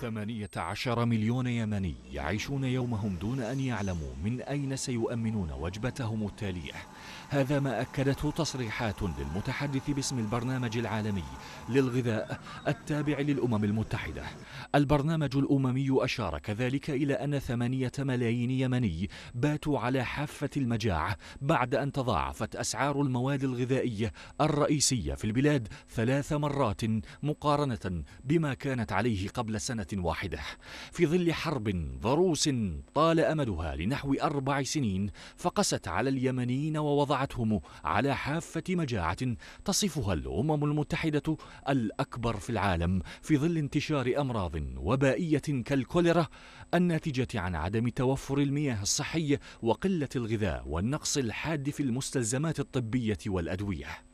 ثمانية عشر مليون يمني يعيشون يومهم دون أن يعلموا من أين سيؤمنون وجبتهم التالية هذا ما أكدته تصريحات للمتحدث باسم البرنامج العالمي للغذاء التابع للأمم المتحدة البرنامج الأممي أشار كذلك إلى أن ثمانية ملايين يمني باتوا على حافة المجاعة بعد أن تضاعفت أسعار المواد الغذائية الرئيسية في البلاد ثلاث مرات مقارنة بما كانت عليه قبل سنة واحدة في ظل حرب ضروس طال أمدها لنحو أربع سنين فقست على اليمنيين ووضعتهم على حافة مجاعة تصفها الأمم المتحدة الأكبر في العالم في ظل انتشار أمراض وبائية كالكوليرا الناتجة عن عدم توفر المياه الصحية وقلة الغذاء والنقص الحاد في المستلزمات الطبية والأدوية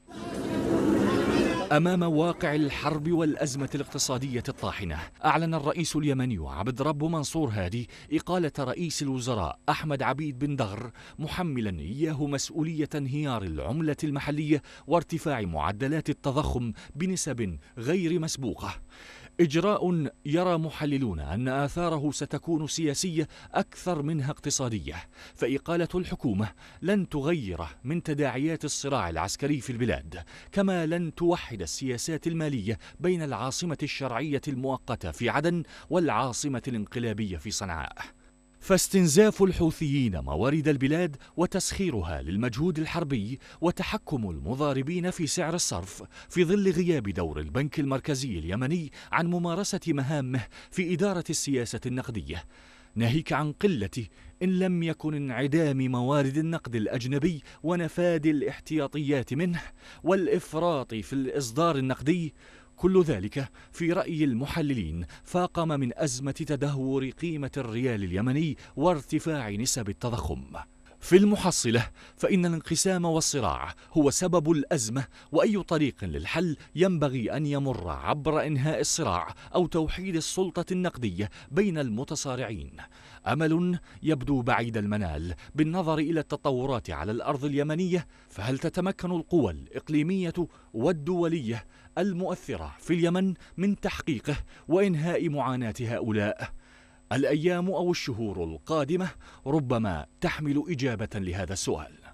أمام واقع الحرب والأزمة الاقتصادية الطاحنة أعلن الرئيس اليمني عبد رب منصور هادي إقالة رئيس الوزراء أحمد عبيد بن دغر محملا إياه مسؤولية انهيار العملة المحلية وارتفاع معدلات التضخم بنسب غير مسبوقة إجراء يرى محللون أن آثاره ستكون سياسية أكثر منها اقتصادية فإقالة الحكومة لن تغير من تداعيات الصراع العسكري في البلاد كما لن توحد السياسات المالية بين العاصمة الشرعية المؤقتة في عدن والعاصمة الانقلابية في صنعاء فاستنزاف الحوثيين موارد البلاد وتسخيرها للمجهود الحربي وتحكم المضاربين في سعر الصرف في ظل غياب دور البنك المركزي اليمني عن ممارسة مهامه في إدارة السياسة النقدية ناهيك عن قلة إن لم يكن انعدام موارد النقد الأجنبي ونفاد الاحتياطيات منه والإفراط في الإصدار النقدي كل ذلك في رأي المحللين فاقم من أزمة تدهور قيمة الريال اليمني وارتفاع نسب التضخم في المحصلة فإن الانقسام والصراع هو سبب الأزمة وأي طريق للحل ينبغي أن يمر عبر إنهاء الصراع أو توحيد السلطة النقدية بين المتصارعين أمل يبدو بعيد المنال بالنظر إلى التطورات على الأرض اليمنية فهل تتمكن القوى الإقليمية والدولية المؤثرة في اليمن من تحقيقه وإنهاء معاناة هؤلاء؟ الأيام أو الشهور القادمة ربما تحمل إجابة لهذا السؤال